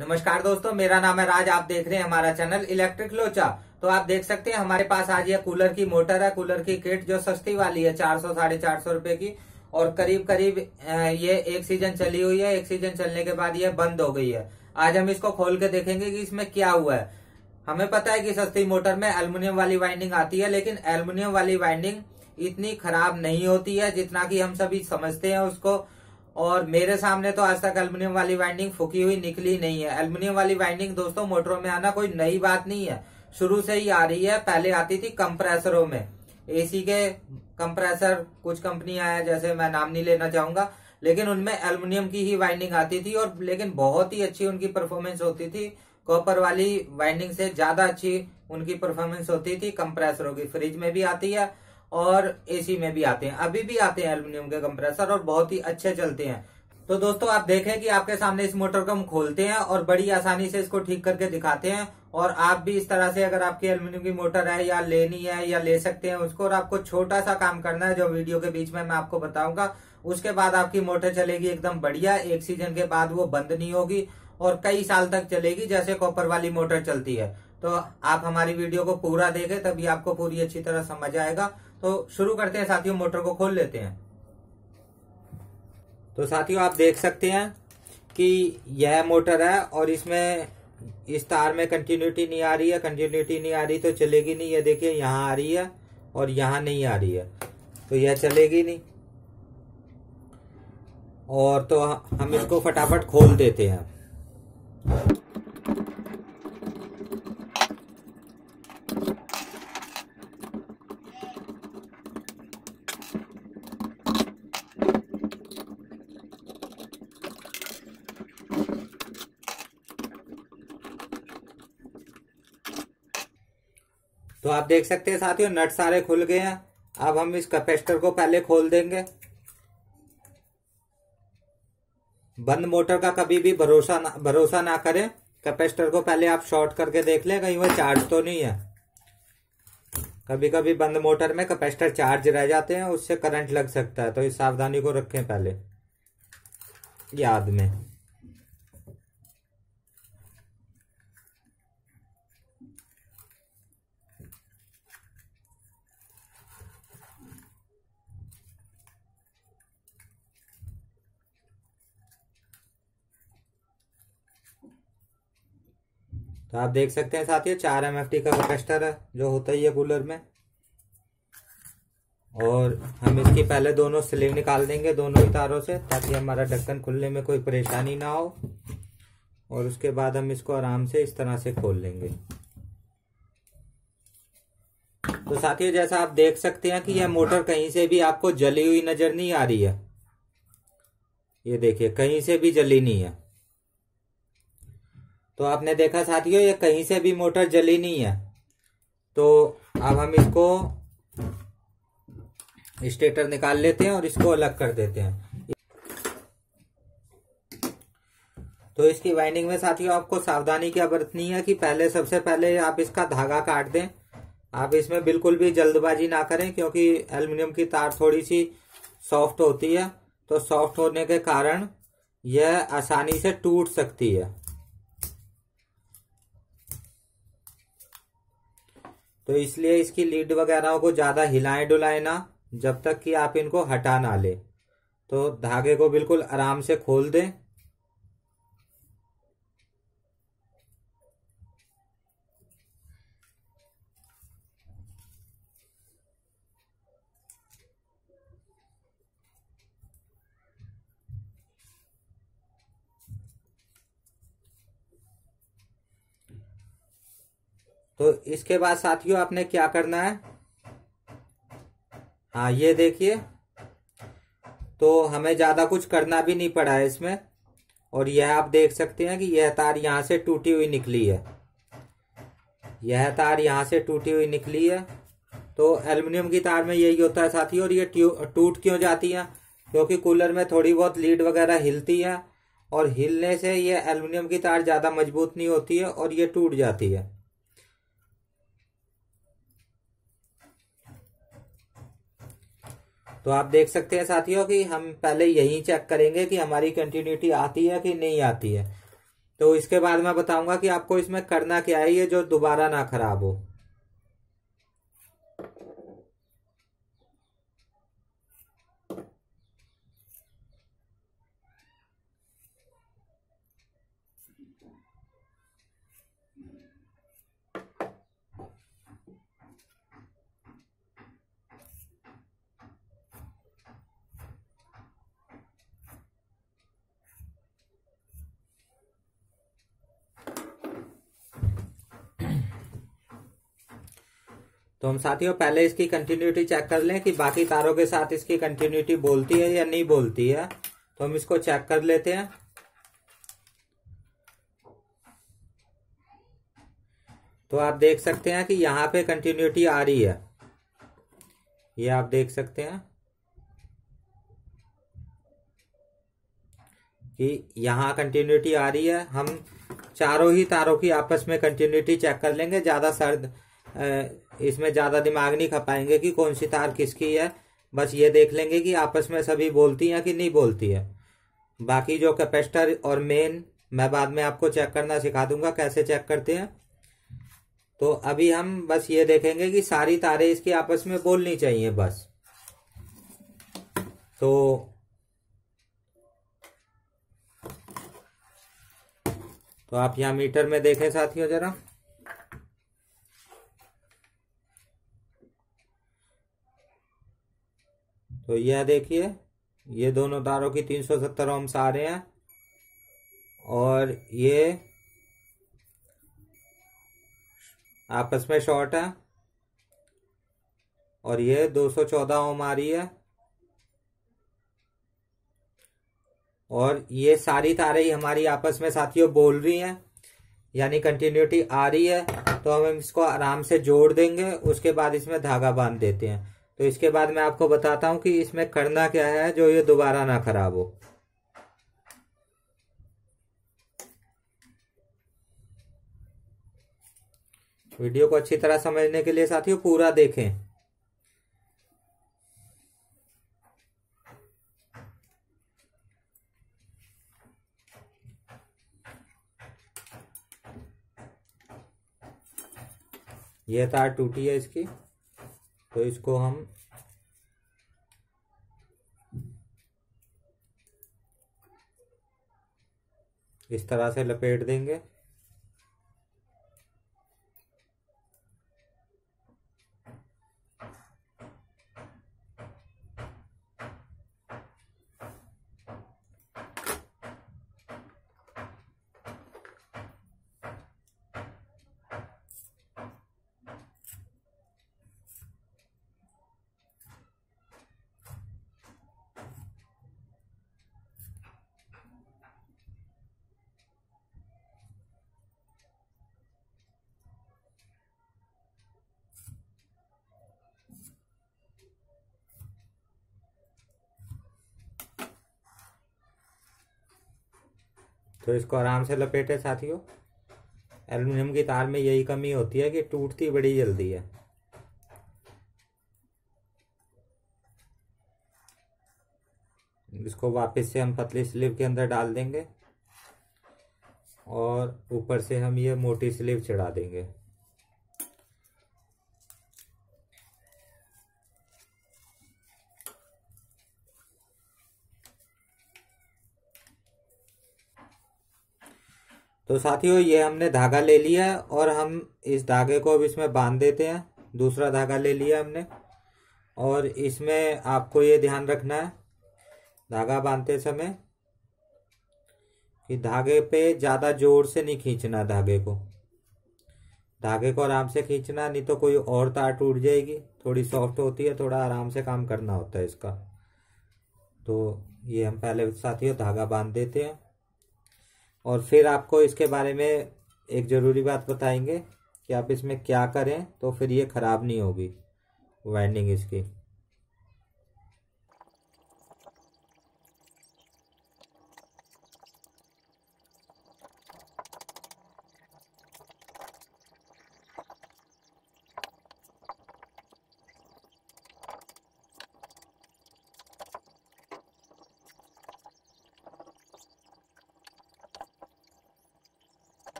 नमस्कार दोस्तों मेरा नाम है राज आप देख रहे हैं हमारा चैनल इलेक्ट्रिक लोचा तो आप देख सकते हैं हमारे पास आज ये कूलर की मोटर है कूलर की किट जो सस्ती वाली है चार सौ साढ़े चार सौ रूपये की और करीब करीब ये एक सीजन चली हुई है एक सीजन चलने के बाद ये बंद हो गई है आज हम इसको खोल के देखेंगे की इसमें क्या हुआ है हमें पता है की सस्ती मोटर में अल्मोनियम वाली वाइंडिंग आती है लेकिन एल्युमिनियम वाली वाइंडिंग इतनी खराब नहीं होती है जितना की हम सभी समझते हैं उसको और मेरे सामने तो आज तक एल्युमिनियम वाली वाइंडिंग फूकी हुई निकली नहीं है एल्युमिनियम वाली वाइंडिंग दोस्तों मोटरों में आना कोई नई बात नहीं है शुरू से ही आ रही है पहले आती थी कंप्रेसरों में एसी के कंप्रेसर कुछ कंपनियां आया जैसे मैं नाम नहीं लेना चाहूंगा लेकिन उनमें एल्युमिनियम की ही वाइंडिंग आती थी और लेकिन बहुत ही अच्छी उनकी परफॉर्मेंस होती थी कॉपर वाली वाइंडिंग से ज्यादा अच्छी उनकी परफॉर्मेंस होती थी कंप्रेसरों की फ्रिज में भी आती है और एसी में भी आते हैं अभी भी आते हैं एल्यूमिनियम के कंप्रेसर और बहुत ही अच्छे चलते हैं तो दोस्तों आप देखें कि आपके सामने इस मोटर को हम खोलते हैं और बड़ी आसानी से इसको ठीक करके दिखाते हैं और आप भी इस तरह से अगर आपकी एल्यूमिनियम की मोटर है या लेनी है या ले सकते हैं उसको और आपको छोटा सा काम करना है जो वीडियो के बीच में मैं आपको बताऊंगा उसके बाद आपकी मोटर चलेगी एकदम बढ़िया एक सीजन के बाद वो बंद नहीं होगी और कई साल तक चलेगी जैसे कॉपर वाली मोटर चलती है तो आप हमारी वीडियो को पूरा देखें तभी आपको पूरी अच्छी तरह समझ आएगा तो शुरू करते हैं साथियों मोटर को खोल लेते हैं तो साथियों आप देख सकते हैं कि यह मोटर है और इसमें इस तार में कंटिन्यूटी नहीं आ रही है कंटिन्यूटी नहीं आ रही तो चलेगी नहीं यह देखिए यहाँ आ रही है और यहाँ नहीं आ रही है तो यह चलेगी नहीं और तो हम इसको फटाफट खोल देते हैं तो आप देख सकते हैं साथियों नट सारे खुल गए हैं अब हम इस कैपेसिटर को पहले खोल देंगे बंद मोटर का कभी भी भरोसा ना भरोसा ना करें कैपेसिटर को पहले आप शॉर्ट करके देख लें कहीं वह चार्ज तो नहीं है कभी कभी बंद मोटर में कैपेसिटर चार्ज रह जाते हैं उससे करंट लग सकता है तो इस सावधानी को रखें पहले याद में तो आप देख सकते हैं साथियों चार एम का कैपेसिटर है जो होता ही है कूलर में और हम इसकी पहले दोनों स्लीव निकाल देंगे दोनों ही तारों से ताकि हमारा ढक्कन खुलने में कोई परेशानी ना हो और उसके बाद हम इसको आराम से इस तरह से खोल लेंगे तो साथियों जैसा आप देख सकते हैं कि यह मोटर कहीं से भी आपको जली हुई नजर नहीं आ रही है ये देखिए कहीं से भी जली नहीं है तो आपने देखा साथियों ये कहीं से भी मोटर जली नहीं है तो अब हम इसको स्टेटर निकाल लेते हैं और इसको अलग कर देते हैं तो इसकी वाइंडिंग में साथियों आपको सावधानी क्या बरतनी है कि पहले सबसे पहले आप इसका धागा काट दें आप इसमें बिल्कुल भी जल्दबाजी ना करें क्योंकि एल्युमिनियम की तार थोड़ी सी सॉफ्ट होती है तो सॉफ्ट होने के कारण यह आसानी से टूट सकती है तो इसलिए इसकी लीड वगैरह को ज़्यादा हिलाएं डुलाएं ना जब तक कि आप इनको हटा ना लें तो धागे को बिल्कुल आराम से खोल दें तो इसके बाद साथियों आपने क्या करना है हाँ ये देखिए तो हमें ज़्यादा कुछ करना भी नहीं पड़ा है इसमें और यह आप देख सकते हैं कि यह तार यहां से टूटी हुई निकली है यह तार यहां से टूटी हुई निकली है तो एल्युमिनियम की तार में यही होता है साथियों और ये टूट क्यों जाती है क्योंकि कूलर में थोड़ी बहुत लीड वगैरह हिलती है और हिलने से ये एल्युमिनियम की तार ज़्यादा मजबूत नहीं होती है और ये टूट जाती है तो आप देख सकते हैं साथियों कि हम पहले यही चेक करेंगे कि हमारी कंटिन्यूटी आती है कि नहीं आती है तो इसके बाद मैं बताऊंगा कि आपको इसमें करना क्या है ये जो दोबारा ना खराब हो तो हम साथियों पहले इसकी कंटिन्यूटी चेक कर लें कि बाकी तारों के साथ इसकी कंटिन्यूटी बोलती है या नहीं बोलती है तो हम इसको चेक कर लेते हैं तो आप देख सकते हैं कि यहाँ पे कंटिन्यूटी आ रही है ये आप देख सकते हैं कि यहां कंटिन्यूटी आ रही है हम चारों ही तारों की आपस में कंटिन्यूटी चेक कर लेंगे ज़्यादा सर्द इसमें ज़्यादा दिमाग नहीं खपाएंगे कि कौन सी तार किसकी है बस ये देख लेंगे कि आपस में सभी बोलती हैं कि नहीं बोलती है बाकी जो कैपेसिटर और मेन मैं बाद में आपको चेक करना सिखा दूंगा कैसे चेक करते हैं तो अभी हम बस ये देखेंगे कि सारी तारे इसकी आपस में बोलनी चाहिए बस तो तो आप यहाँ मीटर में देखें साथियों जरा तो यह देखिए ये दोनों तारों की तीन सौ सत्तर ओम्स आ रहे हैं और ये आपस में शॉर्ट है और ये दो सौ चौदह ओम आ रही है और ये सारी तारें ही हमारी आपस में साथियों बोल रही हैं यानी कंटिन्यूटी आ रही है तो हम इसको आराम से जोड़ देंगे उसके बाद इसमें धागा बांध देते हैं तो इसके बाद मैं आपको बताता हूं कि इसमें करना क्या है जो ये दोबारा ना खराब हो वीडियो को अच्छी तरह समझने के लिए साथियों पूरा देखें यह तार टूटी है इसकी तो इसको हम इस तरह से लपेट देंगे तो इसको आराम से लपेटे साथियों एल्युमिनियम की तार में यही कमी होती है कि टूटती बड़ी जल्दी है इसको वापस से हम पतली स्लीव के अंदर डाल देंगे और ऊपर से हम ये मोटी स्लीव चढ़ा देंगे तो साथियों ये हमने धागा ले लिया है और हम इस धागे को अब इसमें बांध देते हैं दूसरा धागा ले लिया हमने और इसमें आपको ये ध्यान रखना है धागा बांधते समय कि धागे पे ज़्यादा जोर से नहीं खींचना धागे को धागे को आराम से खींचना नहीं तो कोई और तार टूट जाएगी थोड़ी सॉफ्ट होती है थोड़ा आराम से काम करना होता है इसका तो ये हम पहले साथियों धागा बांध देते हैं और फिर आपको इसके बारे में एक ज़रूरी बात बताएंगे कि आप इसमें क्या करें तो फिर ये ख़राब नहीं होगी वाइंडिंग इसकी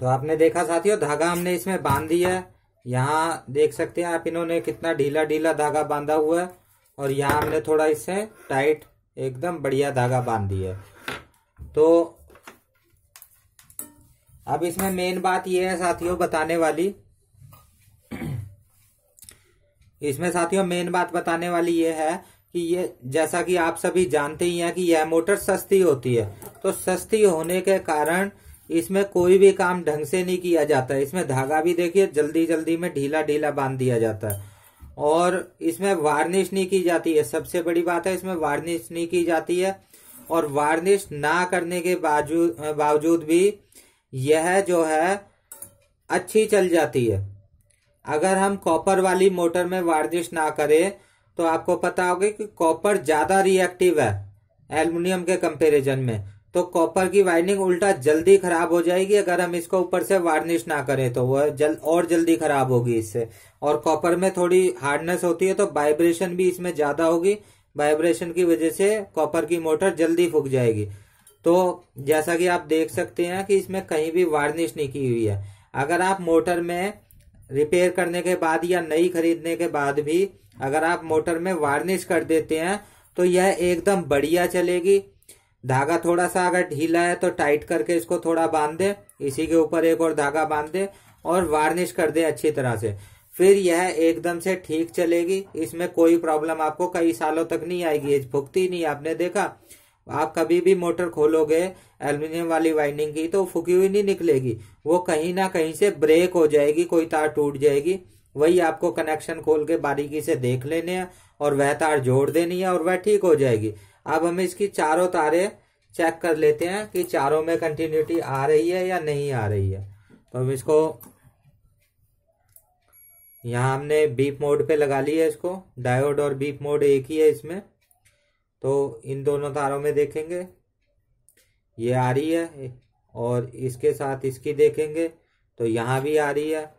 तो आपने देखा साथियों धागा हमने इसमें बांध दिया है यहाँ देख सकते हैं आप इन्होंने कितना ढीला ढीला धागा बांधा हुआ है और यहाँ हमने थोड़ा इससे टाइट एकदम बढ़िया धागा बांध दिया है तो अब इसमें मेन बात यह है साथियों बताने वाली इसमें साथियों मेन बात बताने वाली ये है कि ये जैसा कि आप सभी जानते ही हैं कि यह मोटर सस्ती होती है तो सस्ती होने के कारण इसमें कोई भी काम ढंग से नहीं किया जाता है इसमें धागा भी देखिए जल्दी जल्दी में ढीला ढीला बांध दिया जाता है और इसमें वार्निश नहीं की जाती है सबसे बड़ी बात है इसमें वार्निश नहीं की जाती है और वार्निश ना करने के बावजूद बावजूद भी यह जो है अच्छी चल जाती है अगर हम कॉपर वाली मोटर में वार्निश ना करें तो आपको पता होगा कि कॉपर ज़्यादा रिएक्टिव है एल्युमिनियम के कंपैरिजन में तो कॉपर की वाइनिंग उल्टा जल्दी खराब हो जाएगी अगर हम इसको ऊपर से वार्निश ना करें तो वह जल और जल्दी खराब होगी इससे और कॉपर में थोड़ी हार्डनेस होती है तो वाइब्रेशन भी इसमें ज्यादा होगी वाइब्रेशन की वजह से कॉपर की मोटर जल्दी फूक जाएगी तो जैसा कि आप देख सकते हैं कि इसमें कहीं भी वार्निश नहीं की हुई है अगर आप मोटर में रिपेयर करने के बाद या नई खरीदने के बाद भी अगर आप मोटर में वार्निश कर देते हैं तो यह एकदम बढ़िया चलेगी धागा थोड़ा सा अगर ढीला है तो टाइट करके इसको थोड़ा बांध दे इसी के ऊपर एक और धागा बांध दे और वार्निश कर दे अच्छी तरह से फिर यह एकदम से ठीक चलेगी इसमें कोई प्रॉब्लम आपको कई सालों तक नहीं आएगी फुकती नहीं आपने देखा आप कभी भी मोटर खोलोगे एल्युमिनियम वाली वाइंडिंग की तो फुकी हुई नहीं निकलेगी वो कहीं ना कहीं से ब्रेक हो जाएगी कोई तार टूट जाएगी वही आपको कनेक्शन खोल के बारीकी से देख लेने हैं और वह तार जोड़ देनी है और वह ठीक हो जाएगी अब हम इसकी चारों तारे चेक कर लेते हैं कि चारों में कंटिन्यूटी आ रही है या नहीं आ रही है तो हम इसको यहाँ हमने बीप मोड पे लगा ली है इसको डायोड और बीप मोड एक ही है इसमें तो इन दोनों तारों में देखेंगे ये आ रही है और इसके साथ इसकी देखेंगे तो यहाँ भी आ रही है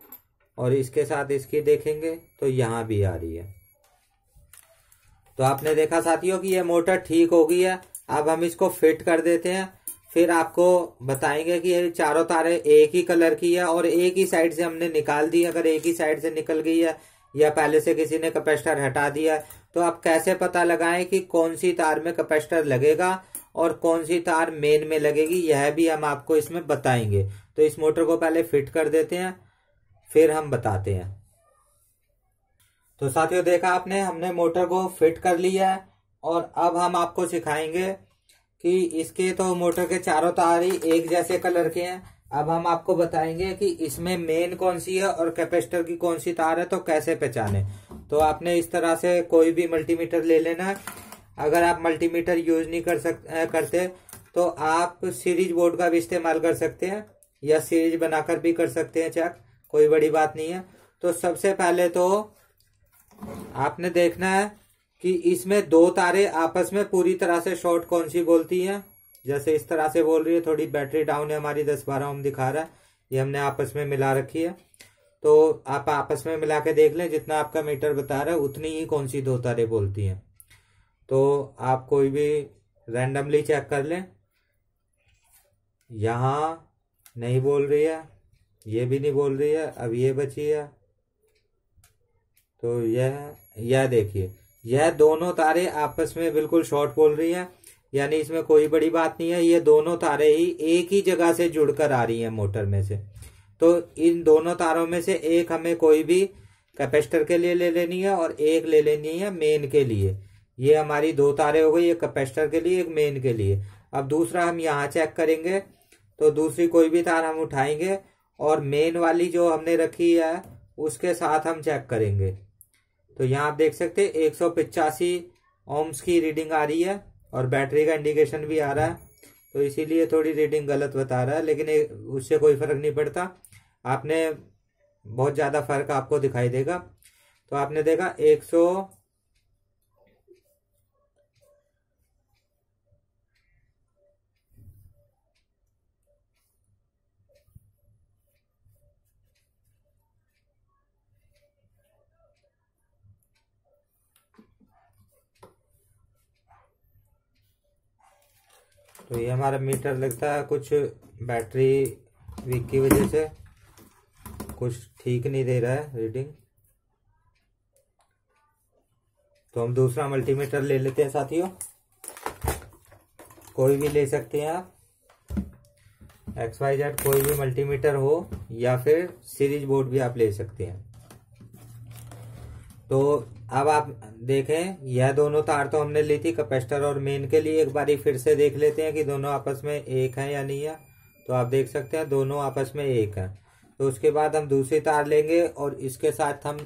और इसके साथ इसकी देखेंगे तो यहाँ भी आ रही है तो आपने देखा साथियों कि ये मोटर ठीक हो गई है अब हम इसको फिट कर देते हैं फिर आपको बताएंगे कि ये चारों तारे एक ही कलर की है और एक ही साइड से हमने निकाल दी अगर एक ही साइड से निकल गई है या पहले से किसी ने कैपेसिटर हटा दिया तो आप कैसे पता लगाएं कि कौन सी तार में कैपेसिटर लगेगा और कौन सी तार मेन में लगेगी यह भी हम आपको इसमें बताएंगे तो इस मोटर को पहले फिट कर देते हैं फिर हम बताते हैं तो साथियों देखा आपने हमने मोटर को फिट कर लिया है और अब हम आपको सिखाएंगे कि इसके तो मोटर के चारों तार ही एक जैसे कलर के हैं अब हम आपको बताएंगे कि इसमें मेन कौन सी है और कैपेसिटर की कौन सी तार है तो कैसे पहचाने तो आपने इस तरह से कोई भी मल्टीमीटर ले लेना अगर आप मल्टीमीटर यूज नहीं कर सकते करते तो आप सीरीज बोर्ड का भी इस्तेमाल कर सकते हैं या सीरीज बनाकर भी कर सकते हैं चेक कोई बड़ी बात नहीं है तो सबसे पहले तो आपने देखना है कि इसमें दो तारे आपस में पूरी तरह से शॉर्ट कौन सी बोलती है जैसे इस तरह से बोल रही है थोड़ी बैटरी डाउन है हमारी दस बारह ओम दिखा रहा है ये हमने आपस में मिला रखी है तो आप आपस में मिला के देख लें जितना आपका मीटर बता रहा है उतनी ही कौन सी दो तारे बोलती हैं तो आप कोई भी रैंडमली चेक कर लें यहाँ नहीं बोल रही है ये भी नहीं बोल रही है अब ये बची है तो यह यह देखिए यह दोनों तारे आपस में बिल्कुल शॉर्ट बोल रही हैं यानी इसमें कोई बड़ी बात नहीं है ये दोनों तारे ही एक ही जगह से जुड़कर आ रही हैं मोटर में से तो इन दोनों तारों में से एक हमें कोई भी कैपेसिटर के लिए ले लेनी है और एक ले लेनी है मेन के लिए ये हमारी दो तारे हो गई एक कैपेसिटर के लिए एक मेन के लिए अब दूसरा हम यहाँ चेक करेंगे तो दूसरी कोई भी तार हम उठाएंगे और मेन वाली जो हमने रखी है उसके साथ हम चेक करेंगे तो यहाँ आप देख सकते हैं एक सौ पिचासी ओम्स की रीडिंग आ रही है और बैटरी का इंडिकेशन भी आ रहा है तो इसीलिए थोड़ी रीडिंग गलत बता रहा है लेकिन उससे कोई फर्क नहीं पड़ता आपने बहुत ज़्यादा फर्क आपको दिखाई देगा तो आपने देखा एक सौ तो ये हमारा मीटर लगता है कुछ बैटरी वीक की वजह से कुछ ठीक नहीं दे रहा है रीडिंग तो हम दूसरा मल्टीमीटर ले लेते हैं साथियों कोई भी ले सकते हैं आप एक्स वाई जेड कोई भी मल्टीमीटर हो या फिर सीरीज बोर्ड भी आप ले सकते हैं तो अब आप देखें यह दोनों तार तो हमने ली थी कैपेसिटर और मेन के लिए एक बार फिर से देख लेते हैं कि दोनों आपस में एक है या नहीं है तो आप देख सकते हैं दोनों आपस में एक है तो उसके बाद हम दूसरी तार लेंगे और इसके साथ हम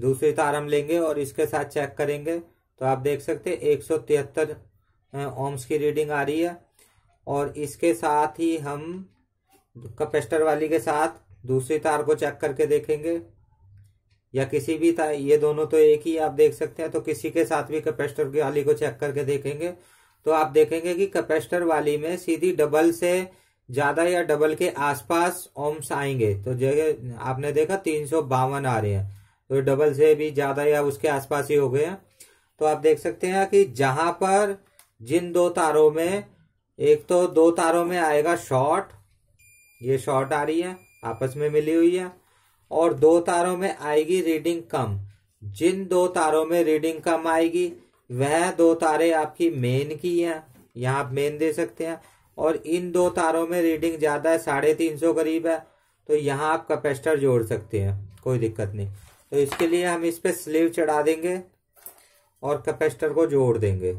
दूसरी तार हम लेंगे और इसके साथ चेक करेंगे तो आप देख सकते हैं एक सौ तिहत्तर ओम्स की रीडिंग आ रही है और इसके साथ ही हम कैपेसिटर वाली के साथ दूसरी तार को चेक करके देखेंगे या किसी भी ये दोनों तो एक ही आप देख सकते हैं तो किसी के साथ भी कैपेसिटर वाली को चेक करके देखेंगे तो आप देखेंगे कि कैपेसिटर वाली में सीधी डबल से ज्यादा या डबल के आसपास ओम्स आएंगे तो जगह आपने देखा तीन सौ बावन आ रहे हैं तो डबल से भी ज्यादा या उसके आसपास ही हो गए हैं तो आप देख सकते हैं कि जहां पर जिन दो तारों में एक तो दो तारों में आएगा शॉर्ट ये शॉर्ट आ रही है आपस में मिली हुई है और दो तारों में आएगी रीडिंग कम जिन दो तारों में रीडिंग कम आएगी वह दो तारे आपकी मेन की है यहाँ आप मेन दे सकते हैं और इन दो तारों में रीडिंग ज़्यादा है साढ़े तीन सौ करीब है तो यहाँ आप कैपेसिटर जोड़ सकते हैं कोई दिक्कत नहीं तो इसके लिए हम इस पर स्लीव चढ़ा देंगे और कैपेसिटर को जोड़ देंगे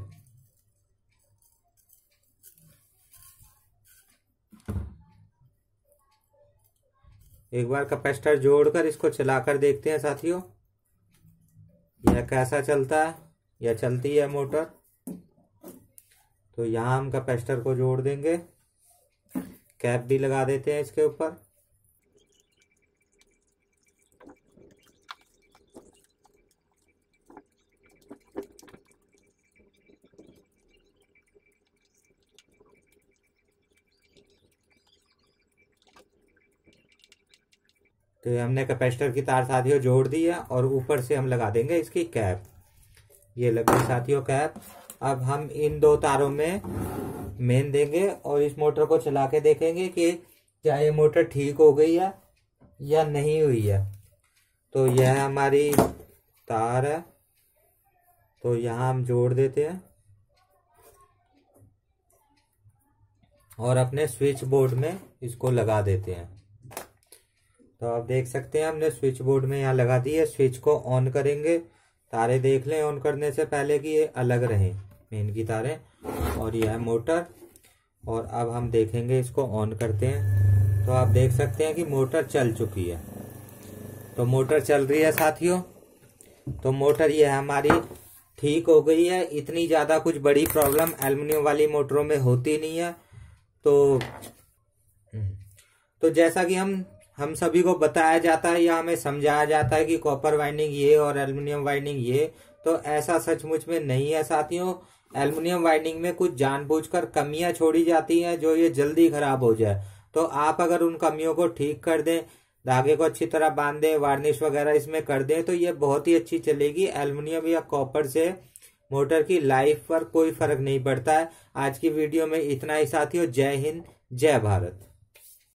एक बार कैपेसिटर जोड़कर इसको चलाकर देखते हैं साथियों यह कैसा चलता है यह चलती है मोटर तो यहाँ हम कैपेसिटर को जोड़ देंगे कैप भी लगा देते हैं इसके ऊपर तो हमने कैपेसिटर की तार साथियों जोड़ दी है और ऊपर से हम लगा देंगे इसकी कैप ये लग गई साथियों कैप अब हम इन दो तारों में मेन देंगे और इस मोटर को चला के देखेंगे कि क्या ये मोटर ठीक हो गई है या नहीं हुई है तो यह हमारी तार है तो यहाँ हम जोड़ देते हैं और अपने स्विच बोर्ड में इसको लगा देते हैं तो आप देख सकते हैं हमने स्विच बोर्ड में यहाँ लगा दी है स्विच को ऑन करेंगे तारे देख लें ऑन करने से पहले कि ये अलग रहे मेन की तारे और यह है मोटर और अब हम देखेंगे इसको ऑन करते हैं तो आप देख सकते हैं कि मोटर चल चुकी है तो मोटर चल रही है साथियों तो मोटर ये हमारी ठीक हो गई है इतनी ज़्यादा कुछ बड़ी प्रॉब्लम एलमिनियम वाली मोटरों में होती नहीं है तो तो जैसा कि हम हम सभी को बताया जाता है या हमें समझाया जाता है कि कॉपर वाइंडिंग ये और एल्युमिनियम वाइंडिंग ये तो ऐसा सचमुच में नहीं है साथियों एल्युमिनियम वाइंडिंग में कुछ जानबूझकर कमियां छोड़ी जाती हैं जो ये जल्दी खराब हो जाए तो आप अगर उन कमियों को ठीक कर दें धागे को अच्छी तरह बांध दें वार्निश वगैरह इसमें कर दें तो ये बहुत ही अच्छी चलेगी एल्युमिनियम या कॉपर से मोटर की लाइफ पर कोई फर्क नहीं पड़ता है आज की वीडियो में इतना ही साथियों जय हिंद जय भारत